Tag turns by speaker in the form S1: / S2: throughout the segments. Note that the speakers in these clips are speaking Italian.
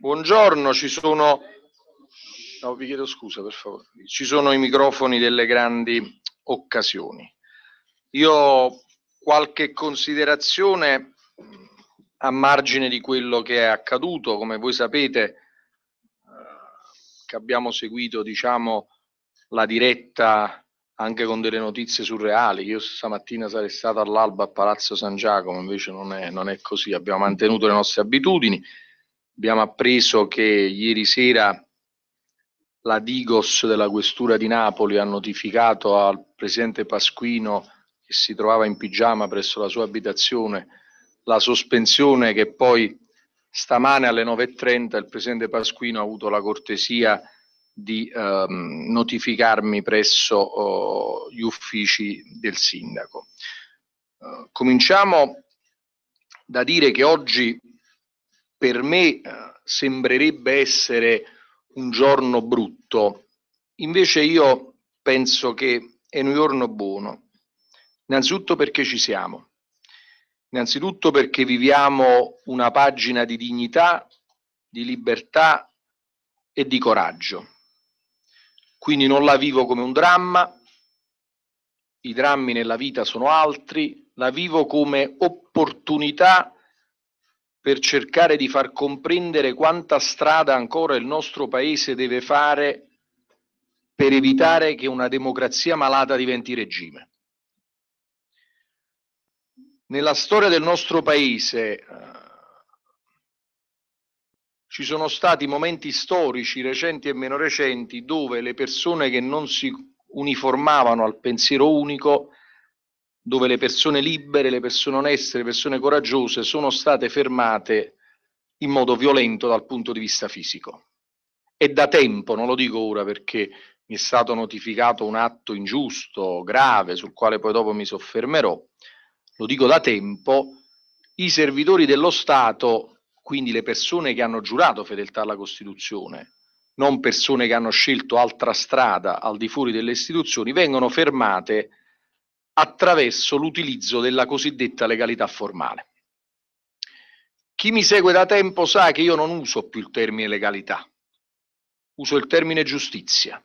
S1: Buongiorno, ci sono... No, vi chiedo scusa per favore. Ci sono i microfoni delle grandi occasioni. Io ho qualche considerazione a margine di quello che è accaduto, come voi sapete, eh, che abbiamo seguito, diciamo, la diretta anche con delle notizie surreali. Io stamattina sarei stato all'alba a Palazzo San Giacomo, invece non è, non è così. Abbiamo mantenuto le nostre abitudini abbiamo appreso che ieri sera la Digos della Questura di Napoli ha notificato al presidente Pasquino, che si trovava in pigiama presso la sua abitazione, la sospensione che poi stamane alle 9.30 il presidente Pasquino ha avuto la cortesia di ehm, notificarmi presso oh, gli uffici del sindaco. Eh, cominciamo da dire che oggi per me eh, sembrerebbe essere un giorno brutto, invece io penso che è un giorno buono, innanzitutto perché ci siamo, innanzitutto perché viviamo una pagina di dignità, di libertà e di coraggio. Quindi non la vivo come un dramma, i drammi nella vita sono altri, la vivo come opportunità per cercare di far comprendere quanta strada ancora il nostro paese deve fare per evitare che una democrazia malata diventi regime. Nella storia del nostro paese eh, ci sono stati momenti storici, recenti e meno recenti, dove le persone che non si uniformavano al pensiero unico dove le persone libere, le persone oneste, le persone coraggiose sono state fermate in modo violento dal punto di vista fisico. E da tempo, non lo dico ora perché mi è stato notificato un atto ingiusto, grave, sul quale poi dopo mi soffermerò, lo dico da tempo, i servitori dello Stato, quindi le persone che hanno giurato fedeltà alla Costituzione, non persone che hanno scelto altra strada al di fuori delle istituzioni, vengono fermate attraverso l'utilizzo della cosiddetta legalità formale. Chi mi segue da tempo sa che io non uso più il termine legalità, uso il termine giustizia,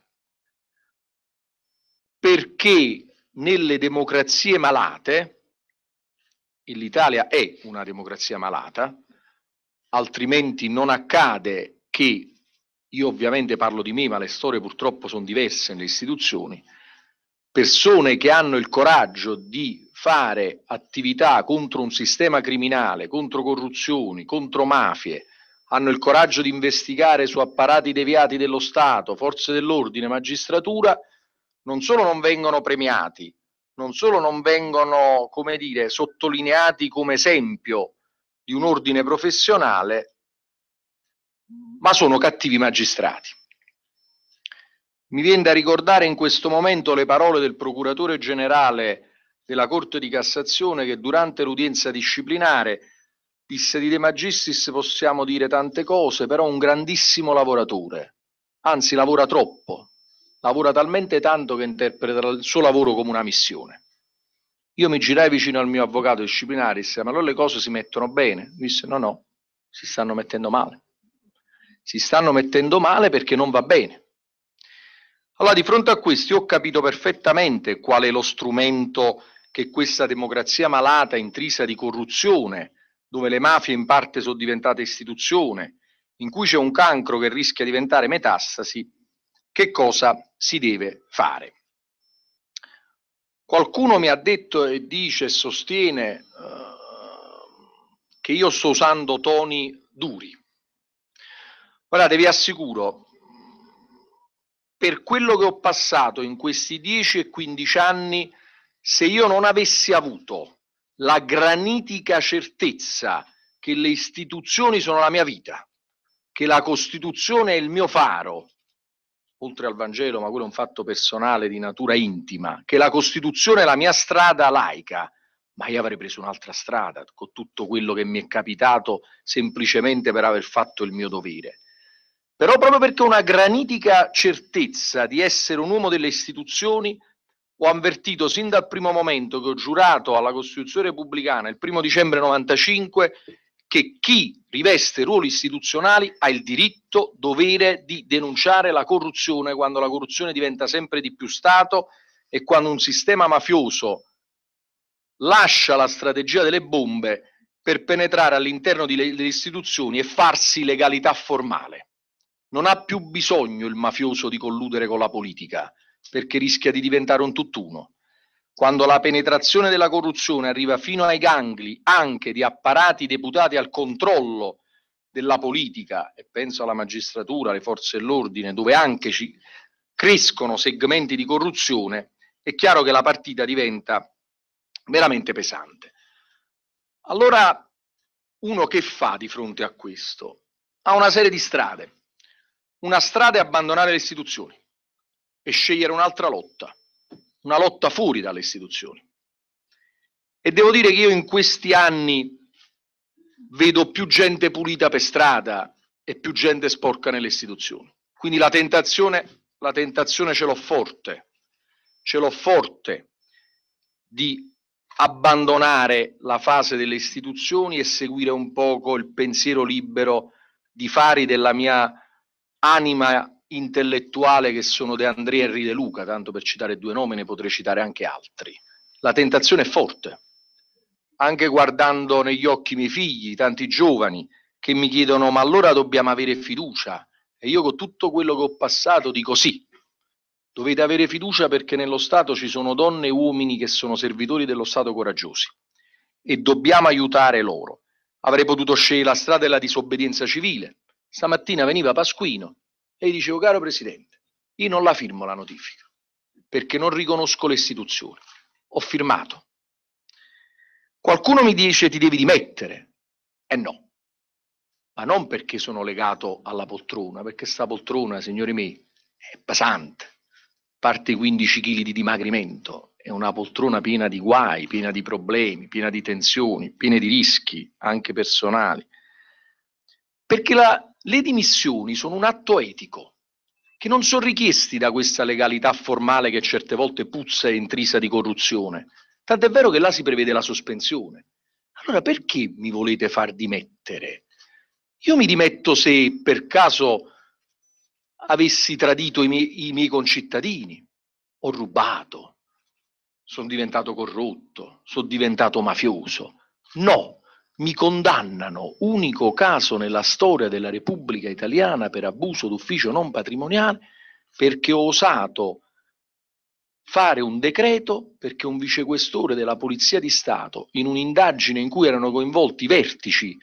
S1: perché nelle democrazie malate, e l'Italia è una democrazia malata, altrimenti non accade che, io ovviamente parlo di me, ma le storie purtroppo sono diverse nelle istituzioni, persone che hanno il coraggio di fare attività contro un sistema criminale, contro corruzioni, contro mafie, hanno il coraggio di investigare su apparati deviati dello Stato, forze dell'ordine, magistratura, non solo non vengono premiati, non solo non vengono, come dire, sottolineati come esempio di un ordine professionale, ma sono cattivi magistrati. Mi viene da ricordare in questo momento le parole del procuratore generale della Corte di Cassazione che durante l'udienza disciplinare disse di De Magistris possiamo dire tante cose, però un grandissimo lavoratore, anzi lavora troppo, lavora talmente tanto che interpreta il suo lavoro come una missione. Io mi girai vicino al mio avvocato disciplinare e disse ma allora le cose si mettono bene? Mi disse no no, si stanno mettendo male. Si stanno mettendo male perché non va bene. Allora, di fronte a questi ho capito perfettamente qual è lo strumento che questa democrazia malata, intrisa di corruzione, dove le mafie in parte sono diventate istituzione, in cui c'è un cancro che rischia di diventare metastasi, che cosa si deve fare? Qualcuno mi ha detto e dice e sostiene eh, che io sto usando toni duri. Guardate, vi assicuro, per quello che ho passato in questi 10 e 15 anni, se io non avessi avuto la granitica certezza che le istituzioni sono la mia vita, che la Costituzione è il mio faro, oltre al Vangelo, ma quello è un fatto personale di natura intima, che la Costituzione è la mia strada laica, ma io avrei preso un'altra strada con tutto quello che mi è capitato semplicemente per aver fatto il mio dovere. Però proprio perché una granitica certezza di essere un uomo delle istituzioni ho avvertito sin dal primo momento che ho giurato alla Costituzione repubblicana il primo dicembre 95 che chi riveste ruoli istituzionali ha il diritto, dovere di denunciare la corruzione quando la corruzione diventa sempre di più Stato e quando un sistema mafioso lascia la strategia delle bombe per penetrare all'interno delle istituzioni e farsi legalità formale non ha più bisogno il mafioso di colludere con la politica, perché rischia di diventare un tutt'uno. Quando la penetrazione della corruzione arriva fino ai gangli anche di apparati deputati al controllo della politica, e penso alla magistratura, alle forze dell'ordine, dove anche ci crescono segmenti di corruzione, è chiaro che la partita diventa veramente pesante. Allora, uno che fa di fronte a questo? Ha una serie di strade una strada è abbandonare le istituzioni e scegliere un'altra lotta, una lotta fuori dalle istituzioni. E devo dire che io in questi anni vedo più gente pulita per strada e più gente sporca nelle istituzioni. Quindi la tentazione, la tentazione ce l'ho forte, ce l'ho forte di abbandonare la fase delle istituzioni e seguire un poco il pensiero libero di Fari della mia anima intellettuale che sono De Andrea e Ride Luca, tanto per citare due nomi, ne potrei citare anche altri. La tentazione è forte, anche guardando negli occhi i miei figli, tanti giovani, che mi chiedono ma allora dobbiamo avere fiducia? E io con tutto quello che ho passato dico sì, dovete avere fiducia perché nello Stato ci sono donne e uomini che sono servitori dello Stato coraggiosi e dobbiamo aiutare loro. Avrei potuto scegliere la strada della disobbedienza civile, Stamattina veniva Pasquino e gli dicevo, caro Presidente, io non la firmo la notifica perché non riconosco le istituzioni. Ho firmato. Qualcuno mi dice ti devi dimettere. E eh no, ma non perché sono legato alla poltrona, perché sta poltrona, signori miei, è pesante, parte 15 kg di dimagrimento, è una poltrona piena di guai, piena di problemi, piena di tensioni, piena di rischi anche personali. Perché la le dimissioni sono un atto etico, che non sono richiesti da questa legalità formale che certe volte puzza e intrisa di corruzione. Tant'è vero che là si prevede la sospensione. Allora perché mi volete far dimettere? Io mi dimetto se per caso avessi tradito i miei, i miei concittadini, ho rubato, sono diventato corrotto, sono diventato mafioso. No, mi condannano, unico caso nella storia della Repubblica italiana per abuso d'ufficio non patrimoniale, perché ho osato fare un decreto perché un vicequestore della Polizia di Stato, in un'indagine in cui erano coinvolti vertici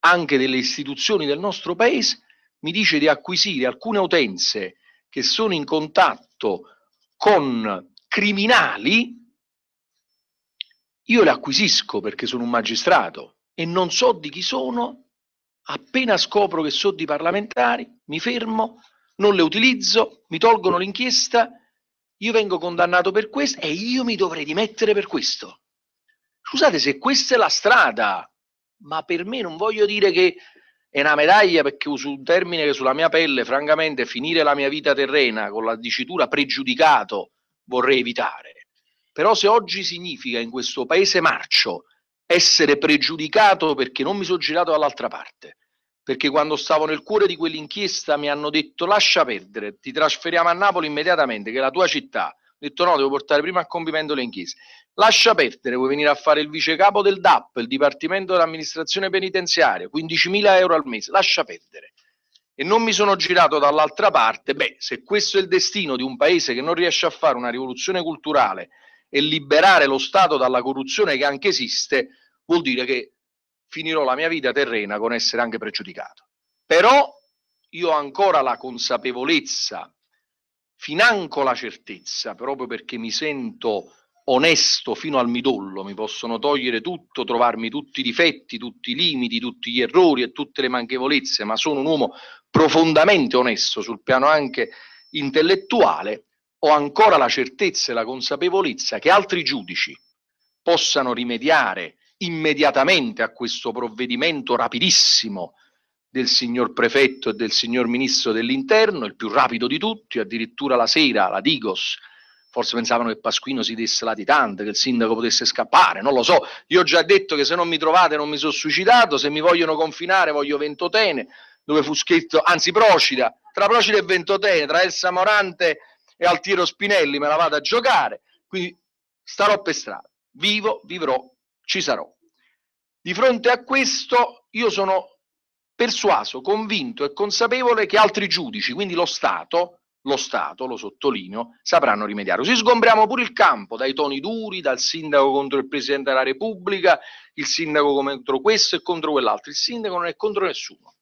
S1: anche delle istituzioni del nostro paese, mi dice di acquisire alcune utenze che sono in contatto con criminali, io le acquisisco perché sono un magistrato, e non so di chi sono, appena scopro che so di parlamentari, mi fermo, non le utilizzo, mi tolgono l'inchiesta, io vengo condannato per questo e io mi dovrei dimettere per questo. Scusate se questa è la strada, ma per me non voglio dire che è una medaglia perché uso un termine che sulla mia pelle, francamente, finire la mia vita terrena con la dicitura pregiudicato vorrei evitare. Però se oggi significa in questo paese marcio essere pregiudicato perché non mi sono girato dall'altra parte, perché quando stavo nel cuore di quell'inchiesta mi hanno detto lascia perdere, ti trasferiamo a Napoli immediatamente, che è la tua città. Ho detto no, devo portare prima a compimento le inchieste. Lascia perdere, vuoi venire a fare il vice capo del DAP, il Dipartimento dell'Amministrazione Penitenziaria, 15.000 euro al mese, lascia perdere. E non mi sono girato dall'altra parte, beh, se questo è il destino di un paese che non riesce a fare una rivoluzione culturale, e liberare lo Stato dalla corruzione che anche esiste, vuol dire che finirò la mia vita terrena con essere anche pregiudicato. Però io ho ancora la consapevolezza, financo la certezza, proprio perché mi sento onesto fino al midollo, mi possono togliere tutto, trovarmi tutti i difetti, tutti i limiti, tutti gli errori e tutte le manchevolezze, ma sono un uomo profondamente onesto sul piano anche intellettuale, ho ancora la certezza e la consapevolezza che altri giudici possano rimediare immediatamente a questo provvedimento rapidissimo del signor prefetto e del signor ministro dell'interno, il più rapido di tutti, addirittura la sera la Digos, forse pensavano che Pasquino si desse latitante, che il sindaco potesse scappare, non lo so, io ho già detto che se non mi trovate non mi sono suicidato, se mi vogliono confinare voglio Ventotene, dove fu scritto, anzi Procida, tra Procida e Ventotene, tra Elsa Morante e al tiro Spinelli me la vado a giocare, quindi starò per strada, vivo, vivrò, ci sarò. Di fronte a questo io sono persuaso, convinto e consapevole che altri giudici, quindi lo Stato, lo Stato, lo sottolineo, sapranno rimediare. Così sgombriamo pure il campo dai toni duri, dal sindaco contro il Presidente della Repubblica, il sindaco contro questo e contro quell'altro. Il sindaco non è contro nessuno.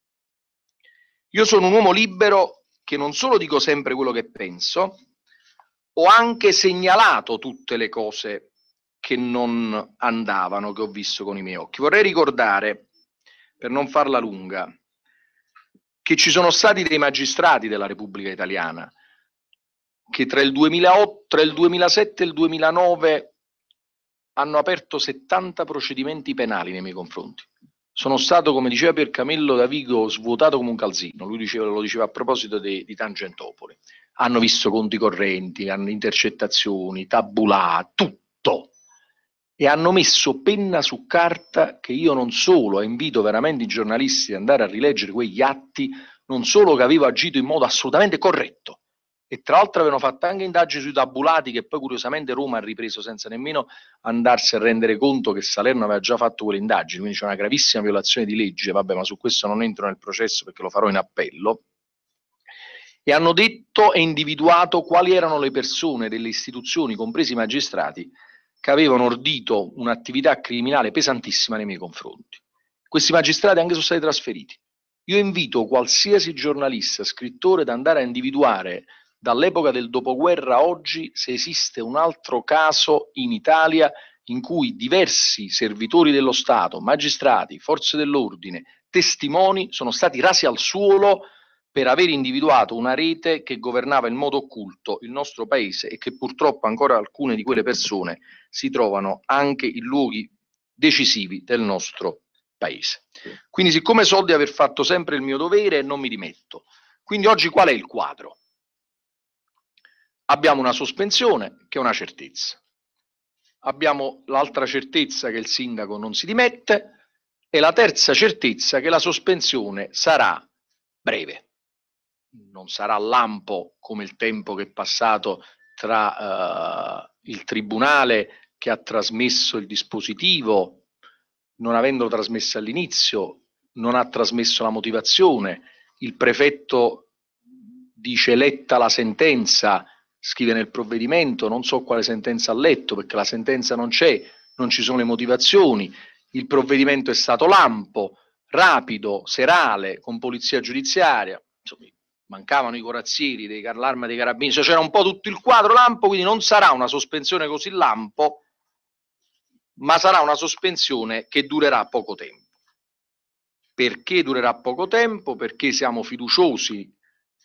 S1: Io sono un uomo libero che non solo dico sempre quello che penso, ho anche segnalato tutte le cose che non andavano, che ho visto con i miei occhi. Vorrei ricordare, per non farla lunga, che ci sono stati dei magistrati della Repubblica Italiana che tra il, 2008, tra il 2007 e il 2009 hanno aperto 70 procedimenti penali nei miei confronti sono stato, come diceva Pier Camillo Davigo, svuotato come un calzino. Lui diceva, lo diceva a proposito di, di Tangentopoli. Hanno visto conti correnti, hanno intercettazioni, tabulà, tutto. E hanno messo penna su carta che io non solo invito veramente i giornalisti ad andare a rileggere quegli atti, non solo che avevo agito in modo assolutamente corretto, e tra l'altro avevano fatto anche indagini sui tabulati che poi curiosamente Roma ha ripreso senza nemmeno andarsi a rendere conto che Salerno aveva già fatto quelle indagini, quindi c'è una gravissima violazione di legge, vabbè ma su questo non entro nel processo perché lo farò in appello, e hanno detto e individuato quali erano le persone delle istituzioni, compresi i magistrati, che avevano ordito un'attività criminale pesantissima nei miei confronti. Questi magistrati anche sono stati trasferiti. Io invito qualsiasi giornalista, scrittore, ad andare a individuare dall'epoca del dopoguerra a oggi se esiste un altro caso in Italia in cui diversi servitori dello Stato, magistrati, forze dell'ordine, testimoni sono stati rasi al suolo per aver individuato una rete che governava in modo occulto il nostro paese e che purtroppo ancora alcune di quelle persone si trovano anche in luoghi decisivi del nostro paese. Quindi siccome so di aver fatto sempre il mio dovere non mi dimetto. Quindi oggi qual è il quadro? Abbiamo una sospensione che è una certezza. Abbiamo l'altra certezza che il sindaco non si dimette e la terza certezza che la sospensione sarà breve. Non sarà lampo come il tempo che è passato tra eh, il tribunale che ha trasmesso il dispositivo, non avendolo trasmesso all'inizio, non ha trasmesso la motivazione, il prefetto dice letta la sentenza, scrive nel provvedimento, non so quale sentenza ha letto perché la sentenza non c'è, non ci sono le motivazioni, il provvedimento è stato lampo, rapido, serale, con polizia giudiziaria, insomma, mancavano i corazzieri dei Carlarma dei Carabinieri, cioè c'era un po' tutto il quadro lampo, quindi non sarà una sospensione così lampo, ma sarà una sospensione che durerà poco tempo. Perché durerà poco tempo? Perché siamo fiduciosi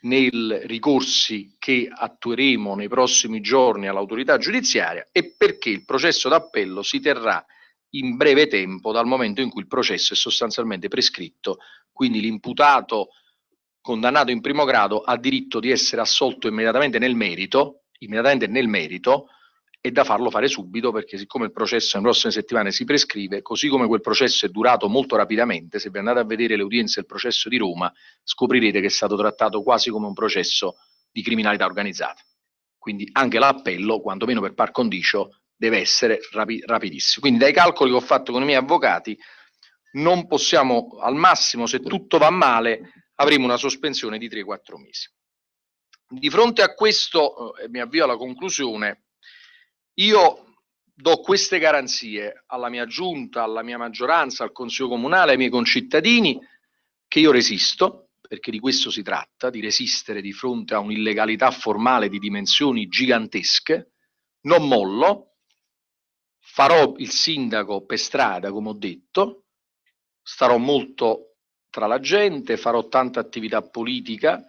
S1: nei ricorsi che attueremo nei prossimi giorni all'autorità giudiziaria e perché il processo d'appello si terrà in breve tempo dal momento in cui il processo è sostanzialmente prescritto, quindi l'imputato condannato in primo grado ha diritto di essere assolto immediatamente nel merito, immediatamente nel merito e da farlo fare subito perché siccome il processo in prossime settimane si prescrive, così come quel processo è durato molto rapidamente, se vi andate a vedere le udienze del processo di Roma, scoprirete che è stato trattato quasi come un processo di criminalità organizzata. Quindi anche l'appello, quantomeno per par condicio, deve essere rapi- rapidissimo. Quindi dai calcoli che ho fatto con i miei avvocati, non possiamo al massimo, se tutto va male, avremo una sospensione di 3-4 mesi. Di fronte a questo, eh, mi avvio alla conclusione, io do queste garanzie alla mia giunta, alla mia maggioranza, al Consiglio Comunale, ai miei concittadini, che io resisto, perché di questo si tratta, di resistere di fronte a un'illegalità formale di dimensioni gigantesche, non mollo, farò il sindaco per strada, come ho detto, starò molto tra la gente, farò tanta attività politica,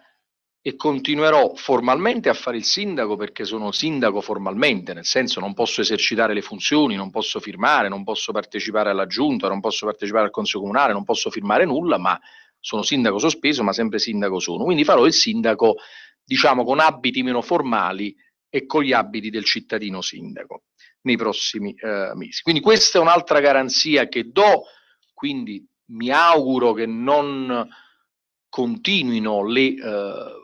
S1: e continuerò formalmente a fare il sindaco perché sono sindaco formalmente, nel senso non posso esercitare le funzioni, non posso firmare, non posso partecipare alla giunta, non posso partecipare al consiglio comunale, non posso firmare nulla, ma sono sindaco sospeso, ma sempre sindaco sono. Quindi farò il sindaco, diciamo, con abiti meno formali e con gli abiti del cittadino sindaco nei prossimi eh, mesi. Quindi questa è un'altra garanzia che do, quindi mi auguro che non continuino le eh,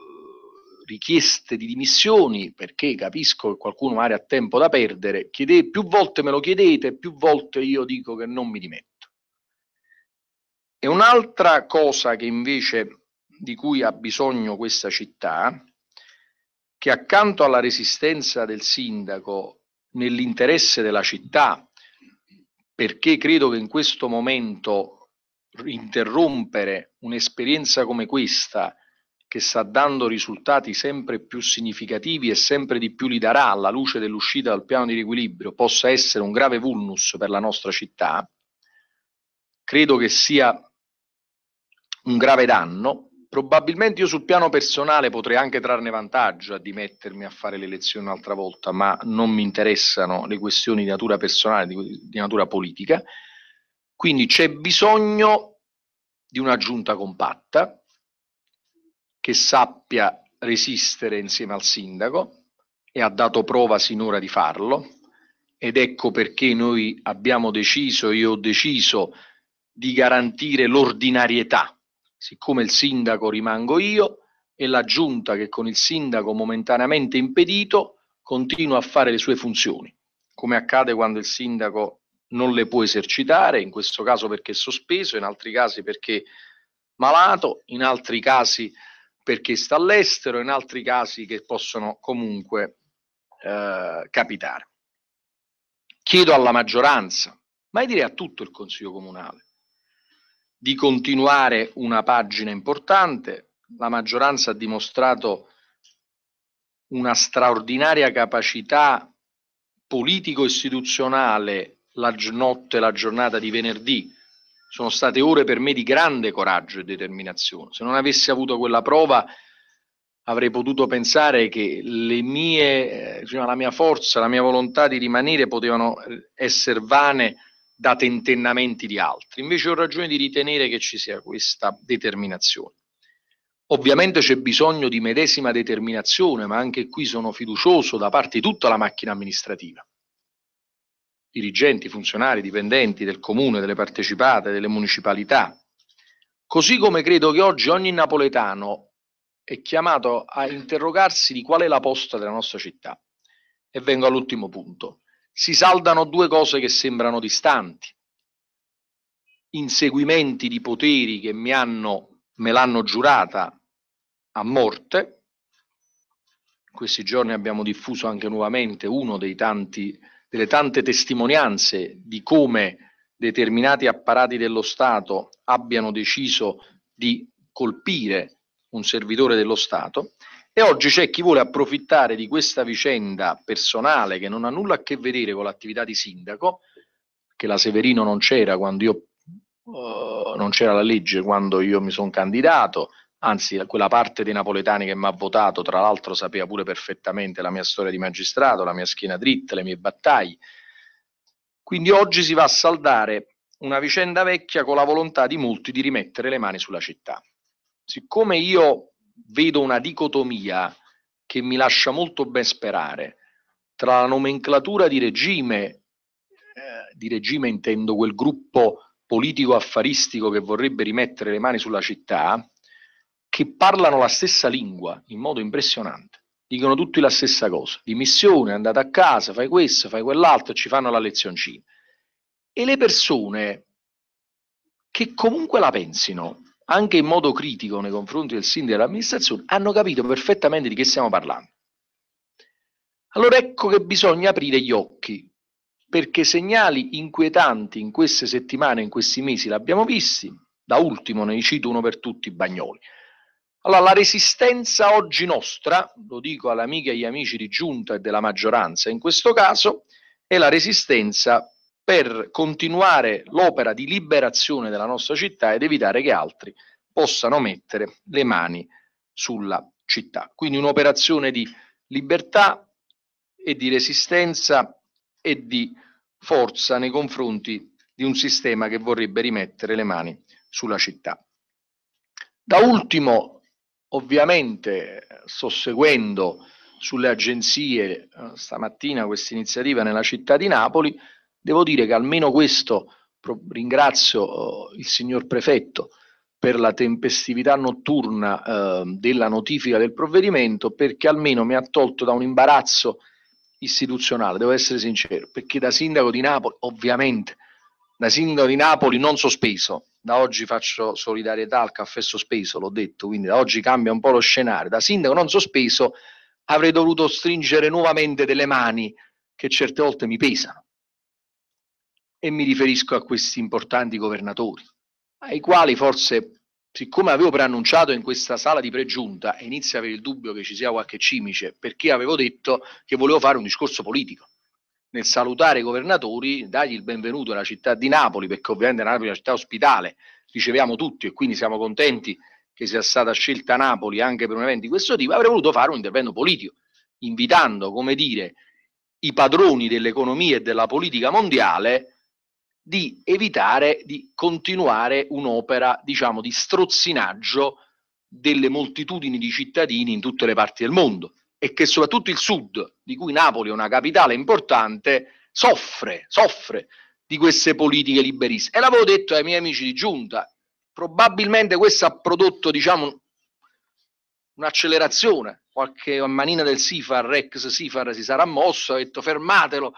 S1: richieste di dimissioni, perché capisco che qualcuno magari ha tempo da perdere, chiede, più volte me lo chiedete, più volte io dico che non mi dimetto. E un'altra cosa che invece di cui ha bisogno questa città, che accanto alla resistenza del sindaco nell'interesse della città, perché credo che in questo momento interrompere un'esperienza come questa che sta dando risultati sempre più significativi e sempre di più li darà alla luce dell'uscita dal piano di riequilibrio, possa essere un grave vulnus per la nostra città, credo che sia un grave danno. Probabilmente io sul piano personale potrei anche trarne vantaggio a dimettermi a fare le elezioni un'altra volta, ma non mi interessano le questioni di natura personale, di, di natura politica. Quindi c'è bisogno di una giunta compatta, che sappia resistere insieme al sindaco e ha dato prova sinora di farlo ed ecco perché noi abbiamo deciso, io ho deciso di garantire l'ordinarietà. Siccome il sindaco rimango io e la giunta che con il sindaco momentaneamente impedito continua a fare le sue funzioni, come accade quando il sindaco non le può esercitare, in questo caso perché è sospeso, in altri casi perché malato, in altri casi perché sta all'estero, in altri casi che possono comunque eh, capitare. Chiedo alla maggioranza, ma direi a tutto il Consiglio Comunale, di continuare una pagina importante. La maggioranza ha dimostrato una straordinaria capacità politico-istituzionale la notte, la giornata di venerdì, sono state ore per me di grande coraggio e determinazione. Se non avessi avuto quella prova, avrei potuto pensare che mie, eh, cioè la mia forza, la mia volontà di rimanere potevano eh, essere vane da tentennamenti di altri. Invece ho ragione di ritenere che ci sia questa determinazione. Ovviamente c'è bisogno di medesima determinazione, ma anche qui sono fiducioso da parte di tutta la macchina amministrativa dirigenti, funzionari, dipendenti del comune, delle partecipate, delle municipalità. Così come credo che oggi ogni napoletano è chiamato a interrogarsi di qual è la posta della nostra città. E vengo all'ultimo punto. Si saldano due cose che sembrano distanti. Inseguimenti di poteri che mi hanno, me l'hanno giurata a morte. In questi giorni abbiamo diffuso anche nuovamente uno dei tanti delle tante testimonianze di come determinati apparati dello Stato abbiano deciso di colpire un servitore dello Stato e oggi c'è chi vuole approfittare di questa vicenda personale che non ha nulla a che vedere con l'attività di sindaco, che la Severino non c'era quando io uh, non c'era la legge quando io mi sono candidato, anzi quella parte dei napoletani che mi ha votato, tra l'altro sapeva pure perfettamente la mia storia di magistrato, la mia schiena dritta, le mie battaglie. Quindi oggi si va a saldare una vicenda vecchia con la volontà di molti di rimettere le mani sulla città. Siccome io vedo una dicotomia che mi lascia molto ben sperare tra la nomenclatura di regime, eh, di regime intendo quel gruppo politico affaristico che vorrebbe rimettere le mani sulla città, che parlano la stessa lingua in modo impressionante. Dicono tutti la stessa cosa, Dimissione, andate a casa, fai questo, fai quell'altro, ci fanno la lezioncina. E le persone che comunque la pensino, anche in modo critico nei confronti del sindaco e dell'amministrazione, hanno capito perfettamente di che stiamo parlando. Allora ecco che bisogna aprire gli occhi, perché segnali inquietanti in queste settimane, in questi mesi, l'abbiamo visti, da ultimo ne cito uno per tutti, Bagnoli. Allora, la resistenza oggi nostra, lo dico alle amiche e agli amici di giunta e della maggioranza in questo caso, è la resistenza per continuare l'opera di liberazione della nostra città ed evitare che altri possano mettere le mani sulla città. Quindi un'operazione di libertà e di resistenza e di forza nei confronti di un sistema che vorrebbe rimettere le mani sulla città. Da ultimo Ovviamente, eh, sto seguendo sulle agenzie eh, stamattina questa iniziativa nella città di Napoli, devo dire che almeno questo ringrazio eh, il signor prefetto per la tempestività notturna ehm, della notifica del provvedimento perché almeno mi ha tolto da un imbarazzo istituzionale, devo essere sincero, perché da sindaco di Napoli ovviamente da sindaco di Napoli non sospeso. Da oggi faccio solidarietà al caffè sospeso, l'ho detto, quindi da oggi cambia un po' lo scenario. Da sindaco non sospeso avrei dovuto stringere nuovamente delle mani che certe volte mi pesano. E mi riferisco a questi importanti governatori, ai quali forse, siccome avevo preannunciato in questa sala di pregiunta, inizia a avere il dubbio che ci sia qualche cimice, perché avevo detto che volevo fare un discorso politico nel salutare i governatori, dargli il benvenuto alla città di Napoli, perché ovviamente Napoli è una città ospitale, riceviamo tutti e quindi siamo contenti che sia stata scelta Napoli anche per un evento di questo tipo, avrei voluto fare un intervento politico, invitando, come dire, i padroni dell'economia e della politica mondiale di evitare di continuare un'opera, diciamo, di strozzinaggio delle moltitudini di cittadini in tutte le parti del mondo e che soprattutto il sud, di cui Napoli è una capitale importante, soffre, soffre di queste politiche liberiste. E l'avevo detto ai miei amici di giunta, probabilmente questo ha prodotto diciamo, un'accelerazione, qualche manina del Sifar, Rex Sifar si sarà mosso, ha detto fermatelo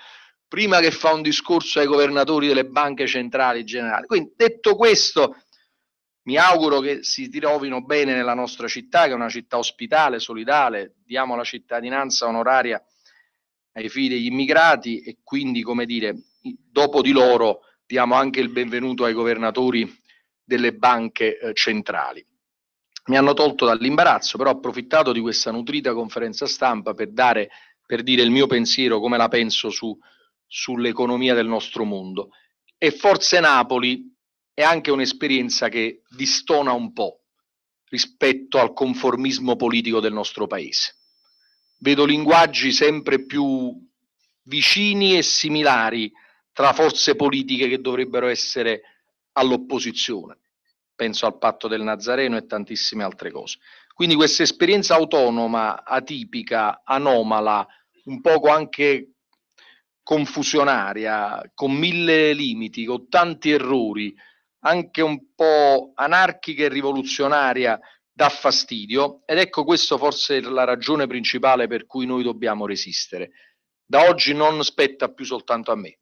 S1: prima che fa un discorso ai governatori delle banche centrali generali. Quindi detto questo, mi auguro che si trovino bene nella nostra città, che è una città ospitale, solidale, diamo la cittadinanza onoraria ai figli degli immigrati e quindi, come dire, dopo di loro diamo anche il benvenuto ai governatori delle banche eh, centrali. Mi hanno tolto dall'imbarazzo, però ho approfittato di questa nutrita conferenza stampa per, dare, per dire il mio pensiero, come la penso su, sull'economia del nostro mondo. E forse Napoli è anche un'esperienza che distona un po' rispetto al conformismo politico del nostro paese. Vedo linguaggi sempre più vicini e similari tra forze politiche che dovrebbero essere all'opposizione. Penso al patto del Nazareno e tantissime altre cose. Quindi questa esperienza autonoma, atipica, anomala, un poco anche confusionaria, con mille limiti, con tanti errori, anche un po' anarchica e rivoluzionaria dà fastidio ed ecco questo forse è la ragione principale per cui noi dobbiamo resistere. Da oggi non spetta più soltanto a me,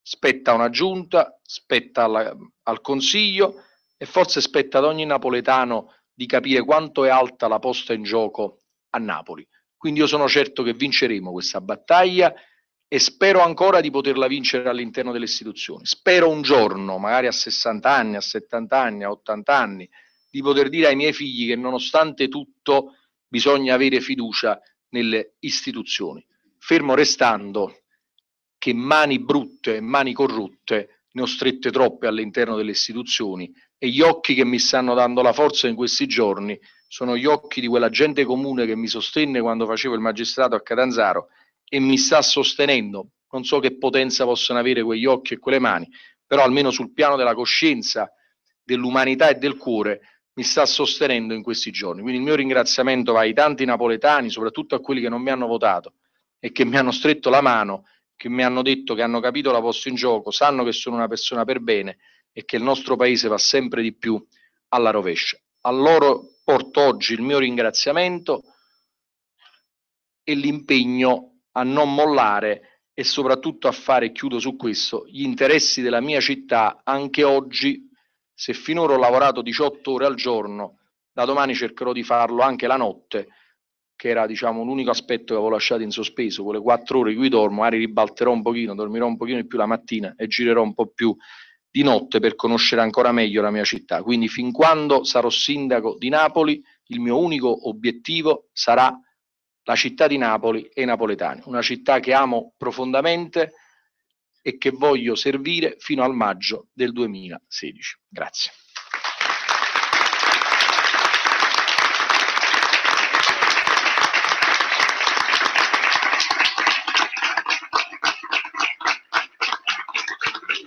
S1: spetta a una giunta, spetta alla, al Consiglio e forse spetta ad ogni napoletano di capire quanto è alta la posta in gioco a Napoli. Quindi io sono certo che vinceremo questa battaglia e spero ancora di poterla vincere all'interno delle istituzioni. Spero un giorno, magari a 60 anni, a 70 anni, a 80 anni, di poter dire ai miei figli che nonostante tutto bisogna avere fiducia nelle istituzioni, fermo restando che mani brutte e mani corrotte ne ho strette troppe all'interno delle istituzioni e gli occhi che mi stanno dando la forza in questi giorni sono gli occhi di quella gente comune che mi sostenne quando facevo il magistrato a Catanzaro e mi sta sostenendo. Non so che potenza possano avere quegli occhi e quelle mani, però almeno sul piano della coscienza, dell'umanità e del cuore mi sta sostenendo in questi giorni. Quindi il mio ringraziamento va ai tanti napoletani, soprattutto a quelli che non mi hanno votato e che mi hanno stretto la mano, che mi hanno detto che hanno capito la posta in gioco, sanno che sono una persona per bene e che il nostro paese va sempre di più alla rovescia. A loro porto oggi il mio ringraziamento e l'impegno a non mollare e soprattutto a fare, chiudo su questo, gli interessi della mia città anche oggi, se finora ho lavorato 18 ore al giorno, da domani cercherò di farlo anche la notte, che era diciamo l'unico aspetto che avevo lasciato in sospeso, quelle 4 ore in cui dormo, magari ribalterò un pochino, dormirò un pochino di più la mattina e girerò un po' più di notte per conoscere ancora meglio la mia città. Quindi fin quando sarò sindaco di Napoli, il mio unico obiettivo sarà la città di Napoli e i napoletani, una città che amo profondamente e che voglio servire fino al maggio del 2016. Grazie.